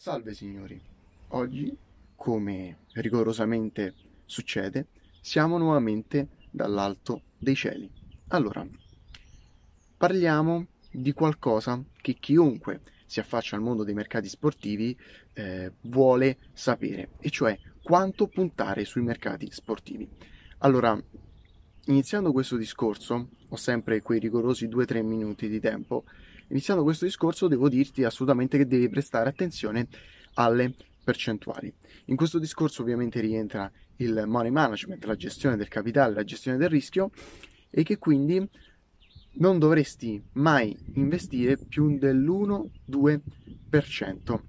Salve signori, oggi, come rigorosamente succede, siamo nuovamente dall'alto dei cieli. Allora, parliamo di qualcosa che chiunque si affaccia al mondo dei mercati sportivi eh, vuole sapere, e cioè quanto puntare sui mercati sportivi. Allora, iniziando questo discorso, ho sempre quei rigorosi 2-3 minuti di tempo, iniziando questo discorso devo dirti assolutamente che devi prestare attenzione alle percentuali. In questo discorso ovviamente rientra il money management, la gestione del capitale, la gestione del rischio e che quindi non dovresti mai investire più dell'1-2%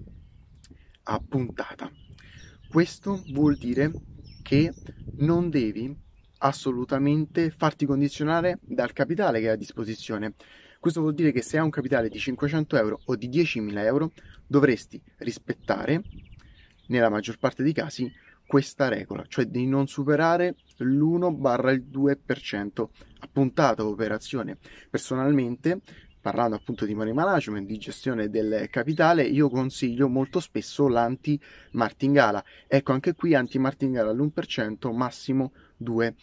a puntata. Questo vuol dire che non devi assolutamente farti condizionare dal capitale che hai a disposizione. Questo vuol dire che se hai un capitale di 500 euro o di 10.000 euro dovresti rispettare, nella maggior parte dei casi, questa regola, cioè di non superare l'1-2% a operazione. Personalmente parlando appunto di money management, di gestione del capitale, io consiglio molto spesso l'anti-martingala. Ecco anche qui anti-martingala all'1%, massimo 2%.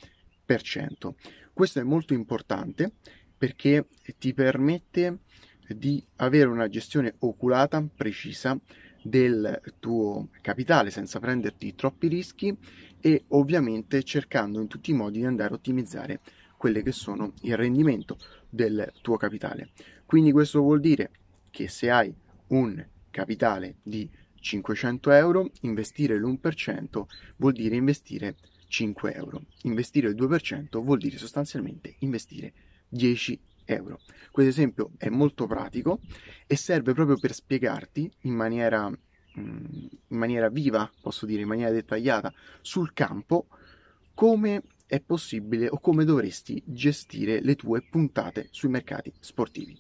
Questo è molto importante perché ti permette di avere una gestione oculata, precisa del tuo capitale senza prenderti troppi rischi e ovviamente cercando in tutti i modi di andare a ottimizzare quelle che sono il rendimento del tuo capitale. Quindi questo vuol dire che se hai un capitale di 500 euro, investire l'1% vuol dire investire 5 euro. Investire il 2% vuol dire sostanzialmente investire 10 euro. Questo esempio è molto pratico e serve proprio per spiegarti in maniera, mm, in maniera viva, posso dire in maniera dettagliata, sul campo come è possibile o come dovresti gestire le tue puntate sui mercati sportivi.